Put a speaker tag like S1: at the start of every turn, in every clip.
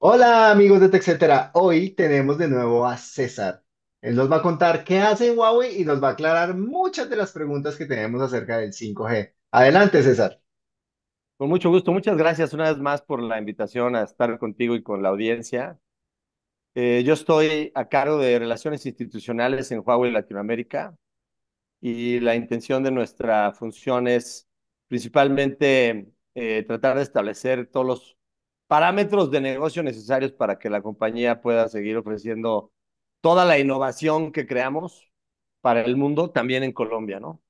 S1: Hola amigos de TechCetera, hoy tenemos de nuevo a César. Él nos va a contar qué hace Huawei y nos va a aclarar muchas de las preguntas que tenemos acerca del 5G. Adelante, César.
S2: Con mucho gusto, muchas gracias una vez más por la invitación a estar contigo y con la audiencia. Eh, yo estoy a cargo de relaciones institucionales en Huawei Latinoamérica y la intención de nuestra función es principalmente eh, tratar de establecer todos los parámetros de negocio necesarios para que la compañía pueda seguir ofreciendo toda la innovación que creamos para el mundo, también en Colombia, ¿no?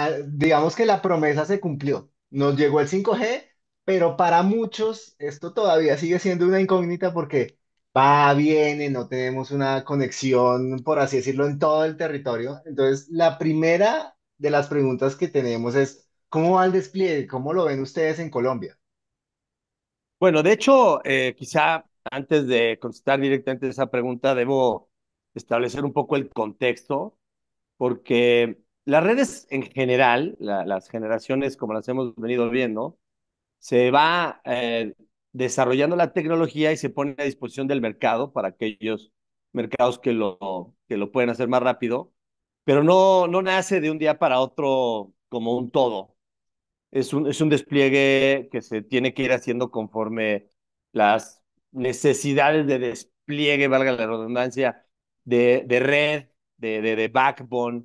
S1: Ah, digamos que la promesa se cumplió. Nos llegó el 5G, pero para muchos esto todavía sigue siendo una incógnita porque va, viene, no tenemos una conexión, por así decirlo, en todo el territorio. Entonces, la primera de las preguntas que tenemos es, ¿cómo va el despliegue? ¿Cómo lo ven ustedes en Colombia?
S2: Bueno, de hecho, eh, quizá antes de contestar directamente esa pregunta, debo establecer un poco el contexto, porque las redes en general, las generaciones como las hemos venido viendo, se va eh, desarrollando la tecnología y se pone a disposición del mercado para aquellos mercados que lo, que lo pueden hacer más rápido, pero no, no nace de un día para otro como un todo. Es un, es un despliegue que se tiene que ir haciendo conforme las necesidades de despliegue, valga la redundancia, de, de red, de, de, de backbone,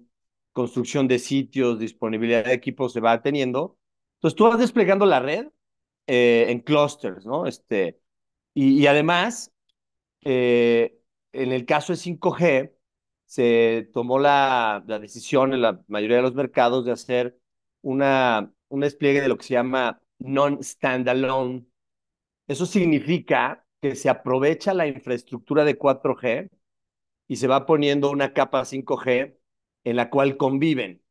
S2: construcción de sitios, disponibilidad de equipos se va teniendo. Entonces tú vas desplegando la red eh, en clusters, ¿no? Este, y, además, eh, en el caso de 5G, se tomó la, la, decisión en la mayoría de los mercados de hacer una, un despliegue de lo que se llama non-standalone. Eso significa que se aprovecha la infraestructura de 4G y se va poniendo una capa 5G en la cual conviven.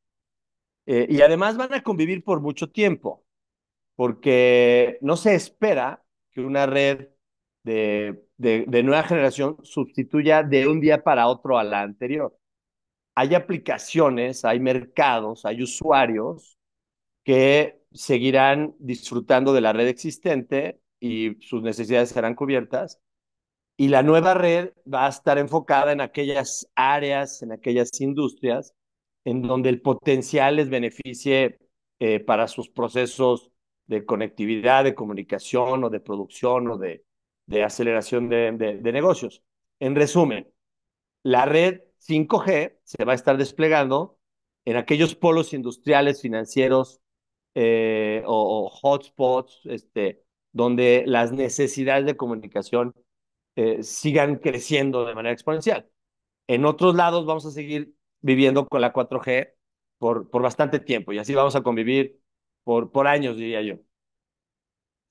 S2: Eh, y además van a convivir por mucho tiempo porque no se espera que una red de, de, nueva generación sustituya de un día para otro a la anterior. Hay aplicaciones, hay mercados, hay usuarios que seguirán disfrutando de la red existente y sus necesidades serán cubiertas. Y la nueva red va a estar enfocada en aquellas áreas, en aquellas industrias en donde el potencial les beneficie eh, para sus procesos de conectividad, de comunicación o de producción o de, de aceleración de, negocios. En resumen, la red 5G se va a estar desplegando en aquellos polos industriales, financieros eh, o, hotspots, este, donde las necesidades de comunicación eh, sigan creciendo de manera exponencial. En otros lados vamos a seguir viviendo con la 4G por, por bastante tiempo y así vamos a convivir por, años, diría yo.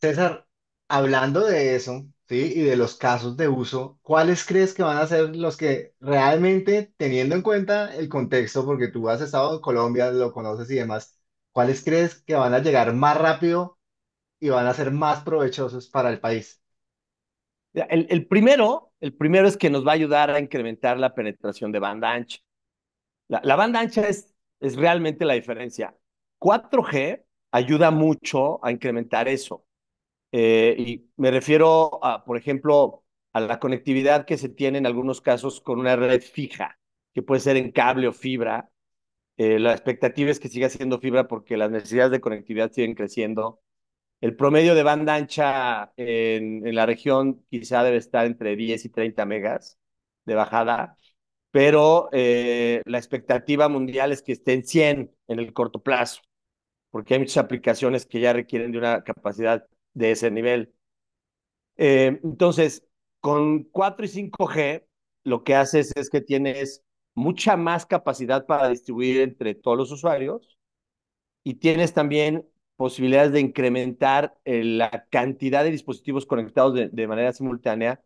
S1: César, hablando de eso, ¿sí? Y de los casos de uso, ¿cuáles crees que van a ser los que realmente, teniendo en cuenta el contexto, porque tú has estado en Colombia, lo conoces y demás, ¿cuáles crees que van a llegar más rápido y van a ser más provechosos para el país? El,
S2: primero, el primero es que nos va a ayudar a incrementar la penetración de banda ancha. La, banda ancha es, es realmente la diferencia. 4G ayuda mucho a incrementar eso. Eh, y me refiero, a, por ejemplo, a la conectividad que se tiene en algunos casos con una red fija, que puede ser en cable o fibra. Eh, la expectativa es que siga siendo fibra porque las necesidades de conectividad siguen creciendo. El promedio de banda ancha en, la región quizá debe estar entre 10 y 30 megas de bajada, pero eh, la expectativa mundial es que esté en 100 en el corto plazo porque hay muchas aplicaciones que ya requieren de una capacidad de ese nivel. Eh, entonces, con 4 y 5G, lo que haces es que tienes mucha más capacidad para distribuir entre todos los usuarios y tienes también posibilidades de incrementar eh, la cantidad de dispositivos conectados de, manera simultánea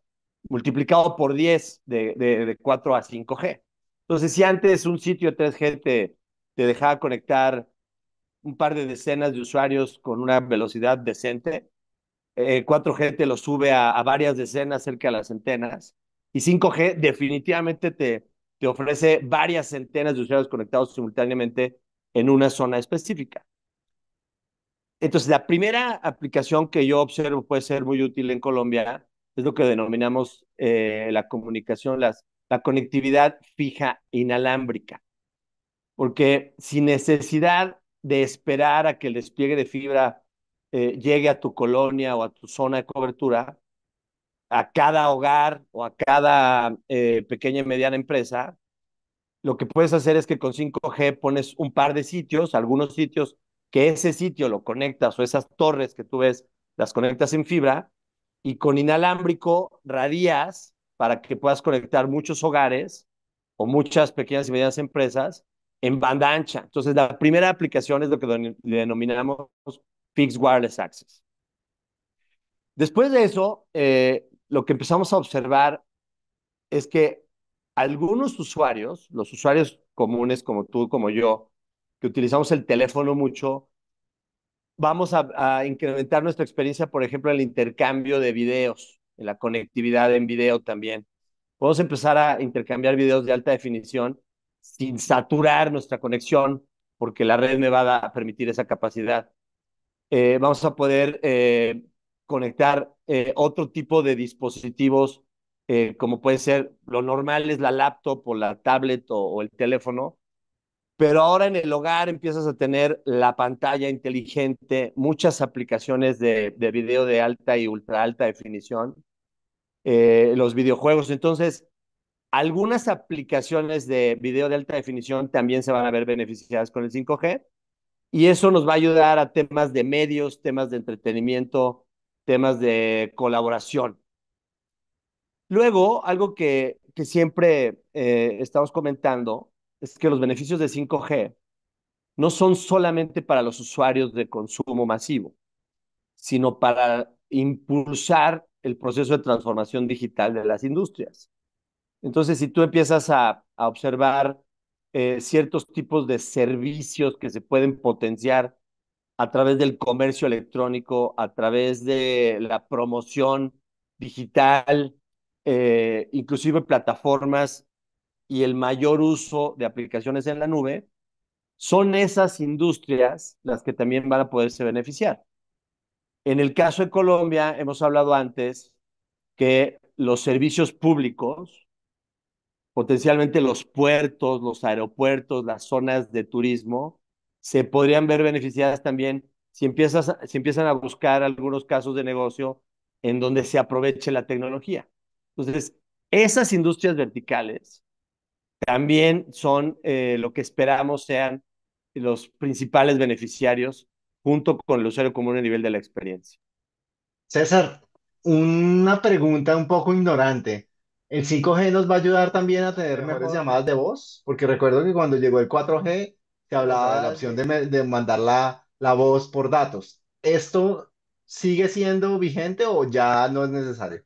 S2: multiplicado por 10 de, de, 4 a 5G. Entonces, si antes un sitio 3G te, te dejaba conectar un par de decenas de usuarios con una velocidad decente. Eh, cuatro 4G lo sube a, varias decenas, cerca de las centenas. Y 5G definitivamente te, te ofrece varias centenas de usuarios conectados simultáneamente en una zona específica. Entonces, la primera aplicación que yo observo puede ser muy útil en Colombia es lo que denominamos eh, la comunicación, las, la conectividad fija inalámbrica. Porque sin necesidad de esperar a que el despliegue de fibra eh, llegue a tu colonia o a tu zona de cobertura, a cada hogar o a cada eh, pequeña y mediana empresa, lo que puedes hacer es que con 5G pones un par de sitios, algunos sitios que ese sitio lo conectas o esas torres que tú ves las conectas en fibra y con inalámbrico radías para que puedas conectar muchos hogares o muchas pequeñas y medianas empresas en banda ancha. Entonces, la primera aplicación es lo que denominamos Fixed Wireless Access. Después de eso, eh, lo que empezamos a observar es que algunos usuarios, los usuarios comunes como tú, como yo, que utilizamos el teléfono mucho, vamos a, a, incrementar nuestra experiencia, por ejemplo, en el intercambio de videos, en la conectividad en video también. Podemos empezar a intercambiar videos de alta definición sin saturar nuestra conexión, porque la red me va a permitir esa capacidad. Eh, vamos a poder eh, conectar eh, otro tipo de dispositivos, como puede ser, lo normal es la laptop o la tablet o, el teléfono, pero ahora en el hogar empiezas a tener la pantalla inteligente, muchas aplicaciones de, de video de alta y ultra alta definición, los videojuegos. Entonces, algunas aplicaciones de video de alta definición también se van a ver beneficiadas con el 5G y eso nos va a ayudar a temas de medios, temas de entretenimiento, temas de colaboración. Luego, algo que, siempre eh, estamos comentando es que los beneficios de 5G no son solamente para los usuarios de consumo masivo, sino para impulsar el proceso de transformación digital de las industrias. Entonces, si tú empiezas a, a observar eh, ciertos tipos de servicios que se pueden potenciar a través del comercio electrónico, a través de la promoción digital, eh, inclusive plataformas y el mayor uso de aplicaciones en la nube, son esas industrias las que también van a poderse beneficiar. En el caso de Colombia, hemos hablado antes que los servicios públicos potencialmente los puertos, los aeropuertos, las zonas de turismo, se podrían ver beneficiadas también si, si empiezan a buscar algunos casos de negocio en donde se aproveche la tecnología. Entonces, esas industrias verticales también son eh, lo que esperamos sean los principales beneficiarios junto con el usuario común a nivel de la experiencia.
S1: César, una pregunta un poco ignorante. ¿El 5G nos va a ayudar también a tener mejores llamadas de voz? Porque recuerdo que cuando llegó el 4G se hablaba de la opción de, mandar la, voz por datos. ¿Esto sigue siendo vigente o ya no es necesario?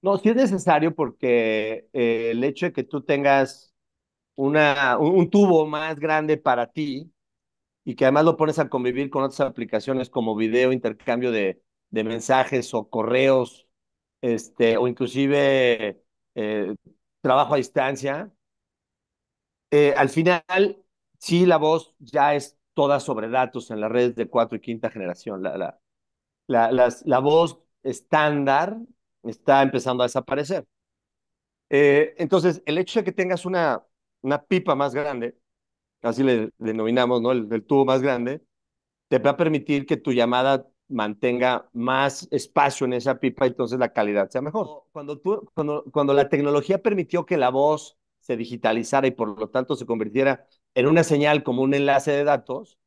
S1: No, sí
S2: es necesario porque eh, el hecho de que tú tengas una, un, tubo más grande para ti y que además lo pones a convivir con otras aplicaciones como video, intercambio de, de mensajes o correos este, o inclusive eh, trabajo a distancia, eh, al final sí la voz ya es toda sobre datos en las redes de cuatro y quinta generación. La, la, la, las, la voz estándar está empezando a desaparecer. Eh, entonces, el hecho de que tengas una, una pipa más grande, así le denominamos, ¿no? el, tubo más grande, te va a permitir que tu llamada mantenga más espacio en esa pipa, entonces la calidad sea mejor. Cuando, tú, cuando, cuando la tecnología permitió que la voz se digitalizara y por lo tanto se convirtiera en una señal como un enlace de datos,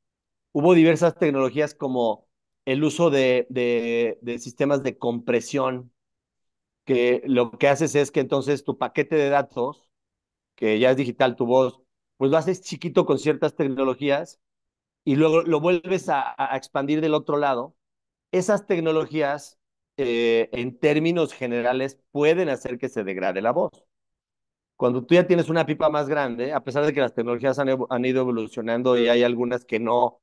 S2: hubo diversas tecnologías como el uso de, de, sistemas de compresión, que lo que haces es que entonces tu paquete de datos, que ya es digital tu voz, pues lo haces chiquito con ciertas tecnologías y luego lo vuelves a expandir del otro lado esas tecnologías, eh, en términos generales, pueden hacer que se degrade la voz. Cuando tú ya tienes una pipa más grande, a pesar de que las tecnologías han, ido evolucionando y hay algunas que no,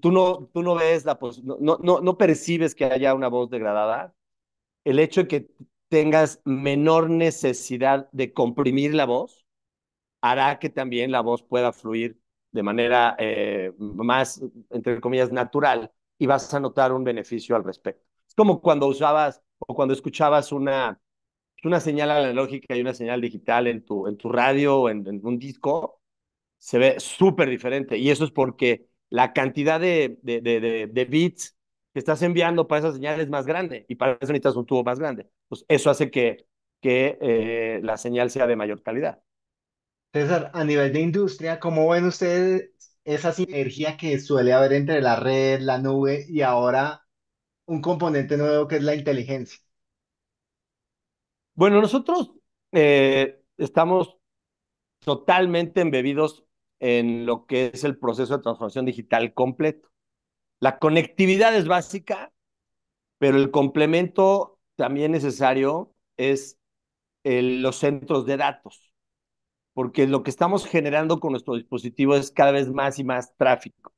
S2: tú no, tú no ves la pos no, no, percibes que haya una voz degradada, el hecho de que tengas menor necesidad de comprimir la voz hará que también la voz pueda fluir de manera eh, más, entre comillas, natural y vas a notar un beneficio al respecto. Es como cuando usabas o cuando escuchabas una, una señal analógica y una señal digital en tu, en tu radio o en, un disco, se ve súper diferente. Y eso es porque la cantidad de, de, de, bits que estás enviando para esa señal es más grande y para eso necesitas un tubo más grande. Pues eso hace que, que eh, la señal sea de mayor calidad.
S1: César, a nivel de industria, ¿cómo ven ustedes esa sinergia que suele haber entre la red, la nube y ahora un componente nuevo que es la inteligencia?
S2: Bueno, nosotros eh, estamos totalmente embebidos en lo que es el proceso de transformación digital completo. La conectividad es básica, pero el complemento también necesario es los centros de datos porque lo que estamos generando con nuestro dispositivo es cada vez más y más tráfico,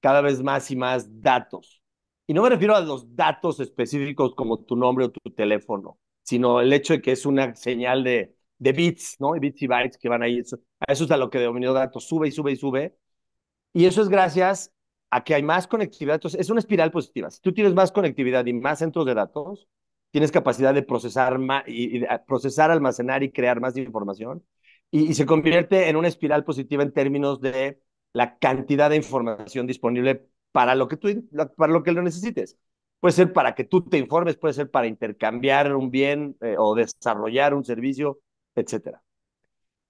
S2: cada vez más y más datos. Y no me refiero a los datos específicos como tu nombre o tu teléfono, sino el hecho de que es una señal de, bits, ¿no? bits y bytes que van ahí. Eso, eso es a lo que denominó datos, sube y sube y sube. Y eso es gracias a que hay más conectividad. Entonces, es una espiral positiva. Si tú tienes más conectividad y más centros de datos, tienes capacidad de procesar, y procesar almacenar y crear más información y, se convierte en una espiral positiva en términos de la cantidad de información disponible para lo que tú para lo que lo necesites. Puede ser para que tú te informes, puede ser para intercambiar un bien eh, o desarrollar un servicio, etcétera.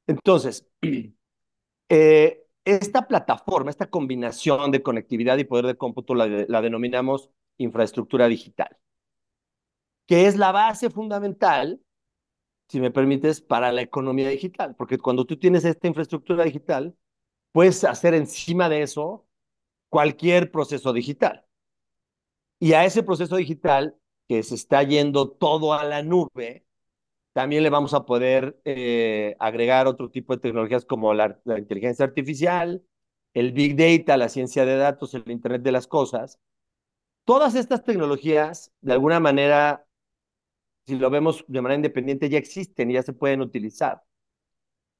S2: Entonces, eh, esta plataforma, esta combinación de conectividad y poder de cómputo la denominamos infraestructura digital, que es la base fundamental si me permites, para la economía digital, porque cuando tú tienes esta infraestructura digital, puedes hacer encima de eso cualquier proceso digital. Y a ese proceso digital que se está yendo todo a la nube, también le vamos a poder eh, agregar otro tipo de tecnologías como la, la, inteligencia artificial, el big data, la ciencia de datos, el Internet de las cosas. Todas estas tecnologías, de alguna manera, si lo vemos de manera independiente, ya existen y ya se pueden utilizar.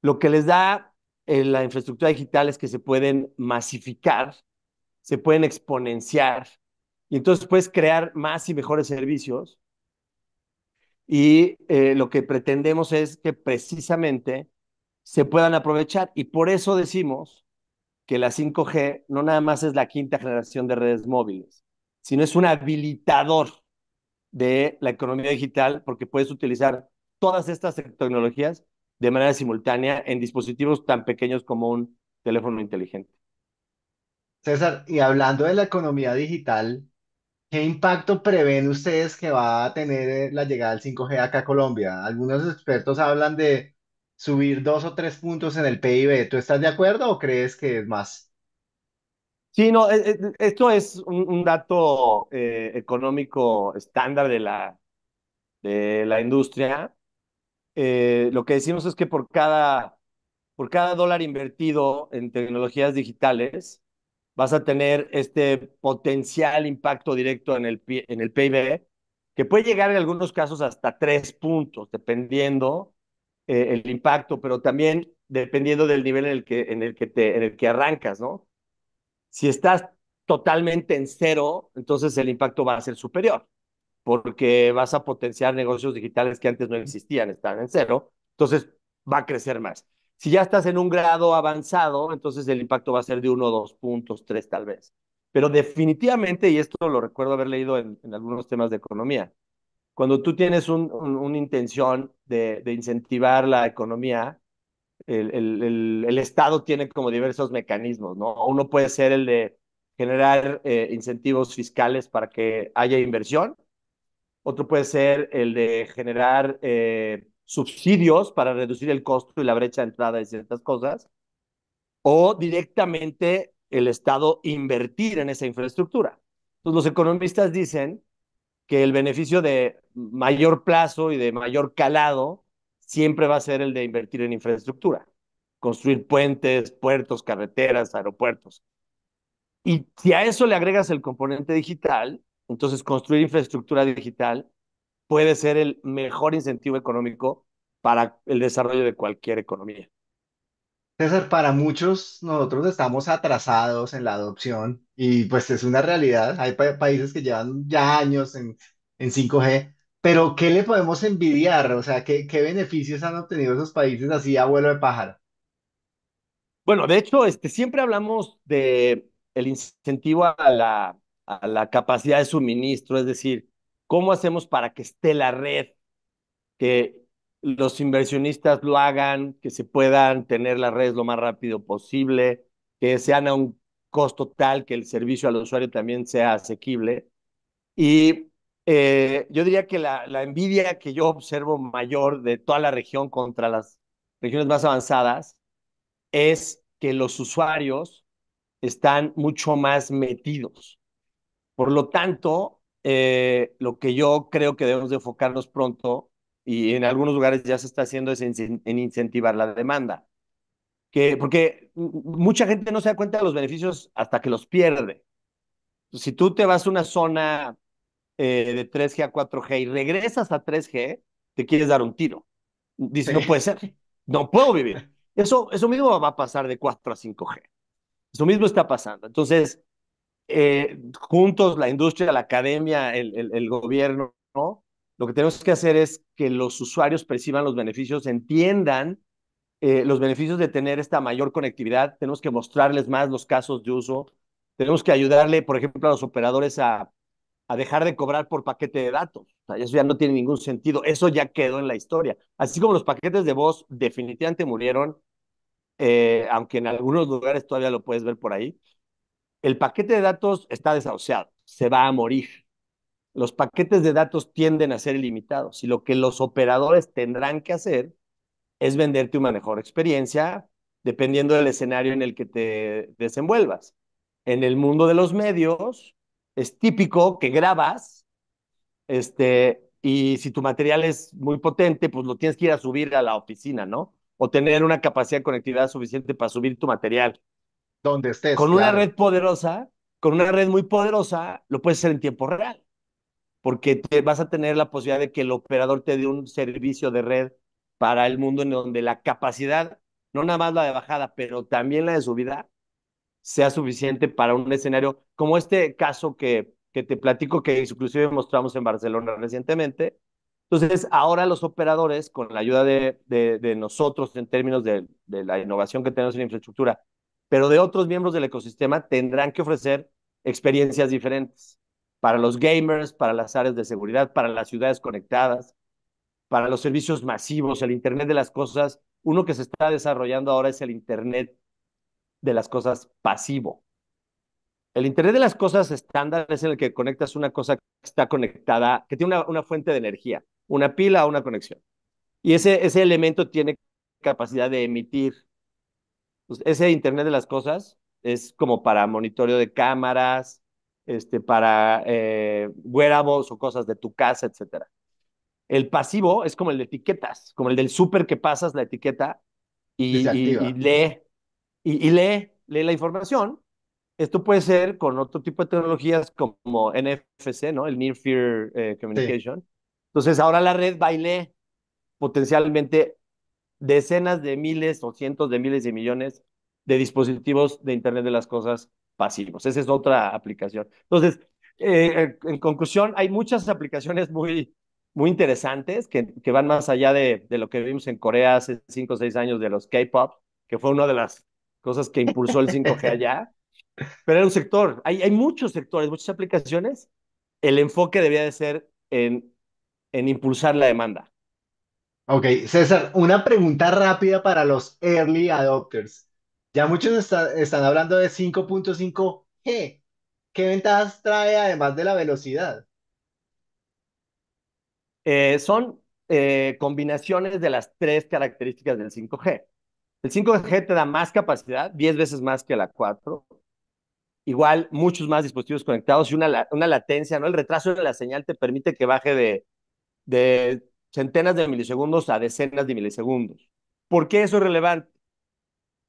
S2: Lo que les da eh, la infraestructura digital es que se pueden masificar, se pueden exponenciar, y entonces puedes crear más y mejores servicios. Y eh, lo que pretendemos es que precisamente se puedan aprovechar. Y por eso decimos que la 5G no nada más es la quinta generación de redes móviles, sino es un habilitador de la economía digital porque puedes utilizar todas estas tecnologías de manera simultánea en dispositivos tan pequeños como un teléfono inteligente.
S1: César, y hablando de la economía digital, ¿qué impacto prevén ustedes que va a tener eh, la llegada del 5G acá a Colombia? Algunos expertos hablan de subir dos o tres puntos en el PIB. ¿Tú estás de acuerdo o crees que es más? Sí, no, eh, eh, esto es un, dato
S2: eh, económico estándar de la, de la industria. lo que decimos es que por cada, por cada dólar invertido en tecnologías digitales, vas a tener este potencial impacto directo en el, en el PIB, que puede llegar en algunos casos hasta tres puntos, dependiendo el impacto, pero también dependiendo del nivel en el que, en el que, te, en el que arrancas, ¿no? Si estás totalmente en cero, entonces el impacto va a ser superior, porque vas a potenciar negocios digitales que antes no existían, están en cero, entonces va a crecer más. Si ya estás en un grado avanzado, entonces el impacto va a ser de uno, dos puntos, tres tal vez. Pero definitivamente, y esto lo recuerdo haber leído en, algunos temas de economía, cuando tú tienes una intención de incentivar la economía, el, Estado tiene como diversos mecanismos, ¿no? Uno puede ser el de generar eh, incentivos fiscales para que haya inversión, otro puede ser el de generar eh, subsidios para reducir el costo y la brecha de entrada de ciertas cosas, o directamente el Estado invertir en esa infraestructura. Entonces los economistas dicen que el beneficio de mayor plazo y de mayor calado siempre va a ser el de invertir en infraestructura, construir puentes, puertos, carreteras, aeropuertos. Y si a eso le agregas el componente digital, entonces construir infraestructura digital puede ser el mejor incentivo económico para el desarrollo de cualquier economía.
S1: César, para muchos nosotros estamos atrasados en la adopción y pues es una realidad. Hay países que llevan ya años en, en 5G, pero, ¿qué le podemos envidiar? O sea, ¿qué, qué beneficios han obtenido esos países así a vuelo de pájaro?
S2: Bueno, de hecho, este, siempre hablamos del incentivo a la, a la capacidad de suministro, es decir, ¿cómo hacemos para que esté la red, que los inversionistas lo hagan, que se puedan tener las redes lo más rápido posible, que sean a un costo tal que el servicio al usuario también sea asequible? Y eh, yo diría que la, envidia que yo observo mayor de toda la región contra las regiones más avanzadas es que los usuarios están mucho más metidos. Por lo tanto, eh, lo que yo creo que debemos de enfocarnos pronto, y en algunos lugares ya se está haciendo, es en, incentivar la demanda. Que, porque mucha gente no se da cuenta de los beneficios hasta que los pierde. Si tú te vas a una zona eh, de 3G a 4G y regresas a 3G, te quieres dar un tiro. Dice, no puede ser, no puedo vivir. Eso, eso mismo va a pasar de 4 a 5G. Eso mismo está pasando. Entonces, eh, juntos, la industria, la academia, el, gobierno, lo que tenemos que hacer es que los usuarios perciban los beneficios, entiendan eh, los beneficios de tener esta mayor conectividad. Tenemos que mostrarles más los casos de uso. Tenemos que ayudarle, por ejemplo, a los operadores a a dejar de cobrar por paquete de datos. O sea, eso ya no tiene ningún sentido. Eso ya quedó en la historia. Así como los paquetes de voz definitivamente murieron, eh, aunque en algunos lugares todavía lo puedes ver por ahí, el paquete de datos está desahuciado, se va a morir. Los paquetes de datos tienden a ser ilimitados y lo que los operadores tendrán que hacer es venderte una mejor experiencia dependiendo del escenario en el que te desenvuelvas. En el mundo de los medios, es típico que grabas, este, y si tu material es muy potente, pues lo tienes que ir a subir a la oficina, ¿no? O tener una capacidad de conectividad suficiente para subir tu material. Donde estés. Con una red poderosa, con una red muy poderosa, lo puedes hacer en tiempo real, porque vas a tener la posibilidad de que el operador te dé un servicio de red para el mundo en donde la capacidad, no nada más la de bajada, pero también la de subida, sea suficiente para un escenario como este caso que, que te platico que inclusive mostramos en Barcelona recientemente. Entonces, ahora los operadores, con la ayuda de, de, nosotros en términos de, de la innovación que tenemos en infraestructura, pero de otros miembros del ecosistema, tendrán que ofrecer experiencias diferentes para los gamers, para las áreas de seguridad, para las ciudades conectadas, para los servicios masivos, el Internet de las Cosas. Uno que se está desarrollando ahora es el Internet de las cosas pasivo. El Internet de las cosas estándar es en el que conectas una cosa que está conectada, que tiene una, fuente de energía, una pila o una conexión. Y ese, ese elemento tiene capacidad de emitir. Pues, ese Internet de las cosas es como para monitoreo de cámaras, este, para eh, wearables o cosas de tu casa, etc. El pasivo es como el de etiquetas, como el del súper que pasas la etiqueta y, y, y lee y, lee, lee la información. Esto puede ser con otro tipo de tecnologías como NFC, ¿no? El Near Fear eh, Communication. Entonces, ahora la red baile potencialmente decenas de miles o cientos de miles de millones de dispositivos de Internet de las Cosas pasivos. Esa es otra aplicación. Entonces, eh, en conclusión, hay muchas aplicaciones muy, muy interesantes que, que van más allá de, de, lo que vimos en Corea hace cinco o seis años de los K-Pop, que fue una de las cosas que impulsó el 5G allá. Pero era un sector, hay, muchos sectores, muchas aplicaciones. El enfoque debía de ser en, en impulsar la demanda.
S1: Ok, César, una pregunta rápida para los early adopters. Ya muchos están hablando de 5.5G. ¿Qué ventajas trae además de la velocidad?
S2: son combinaciones de las tres características del 5G. El 5G te da más capacidad, 10 veces más que la 4. Igual, muchos más dispositivos conectados y una, una latencia, ¿no? El retraso de la señal te permite que baje de, de centenas de milisegundos a decenas de milisegundos. ¿Por qué eso es relevante?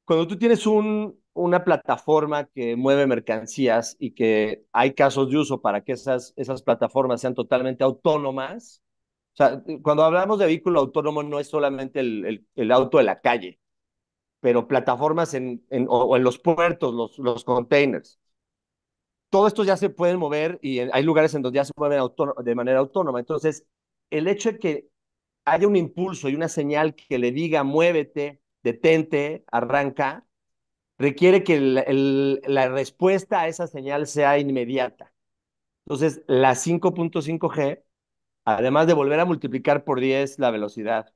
S2: Cuando tú tienes un, una plataforma que mueve mercancías y que hay casos de uso para que esas, esas plataformas sean totalmente autónomas, o sea, cuando hablamos de vehículo autónomo no es solamente el auto de la calle, pero plataformas en, o, en los puertos, los, los containers. Todo esto ya se pueden mover y hay lugares en donde ya se mueven de manera autónoma. Entonces, el hecho de que haya un impulso y una señal que le diga muévete, detente, arranca, requiere que la respuesta a esa señal sea inmediata. Entonces, la 5.5G, además de volver a multiplicar por 10 la velocidad,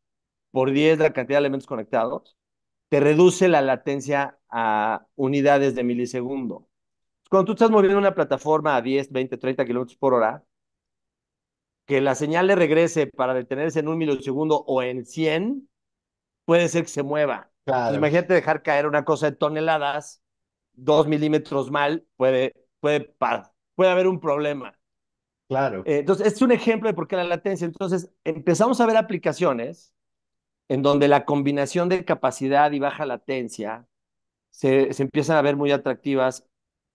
S2: por 10 la cantidad de elementos conectados, te reduce la latencia a unidades de milisegundo. Cuando tú estás moviendo una plataforma a 10, 20, 30 kilómetros por hora, que la señal le regrese para detenerse en un milisegundo o en 100, puede ser que se mueva.
S1: imagínate
S2: dejar caer una cosa de toneladas, dos milímetros mal, puede, puede, puede haber un problema. Claro. Eh, entonces, este es un ejemplo de por qué la latencia. Entonces, empezamos a ver aplicaciones en donde la combinación de capacidad y baja latencia se, se empiezan a ver muy atractivas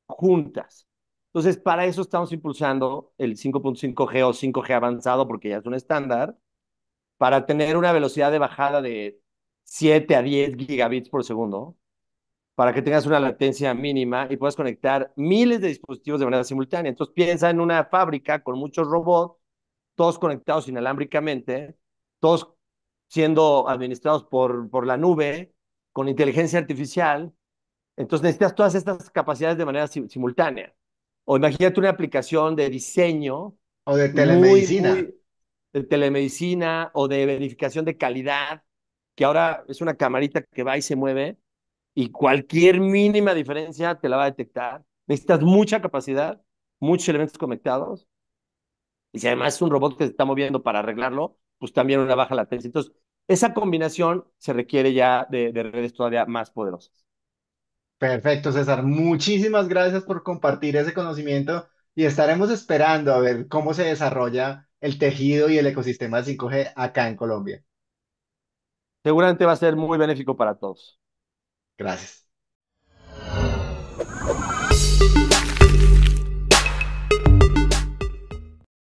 S2: juntas. Entonces, para eso estamos impulsando el 5.5G o 5G avanzado, porque ya es un estándar, para tener una velocidad de bajada de 7 a 10 gigabits por segundo, para que tengas una latencia mínima y puedas conectar miles de dispositivos de manera simultánea. Entonces, piensa en una fábrica con muchos robots, todos conectados inalámbricamente, todos siendo administrados por, por la nube, con inteligencia artificial. Entonces necesitas todas estas capacidades de manera simultánea. O imagínate una aplicación de diseño.
S1: O de telemedicina.
S2: de telemedicina o de verificación de calidad, que ahora es una camarita que va y se mueve y cualquier mínima diferencia te la va a detectar. Necesitas mucha capacidad, muchos elementos conectados. Y si además es un robot que se está moviendo para arreglarlo, pues también una baja latencia. Entonces, esa combinación se requiere ya de, de redes todavía más poderosas.
S1: Perfecto, César. Muchísimas gracias por compartir ese conocimiento y estaremos esperando a ver cómo se desarrolla el tejido y el ecosistema 5G acá en Colombia.
S2: Seguramente va a ser muy benéfico para todos.
S1: Gracias.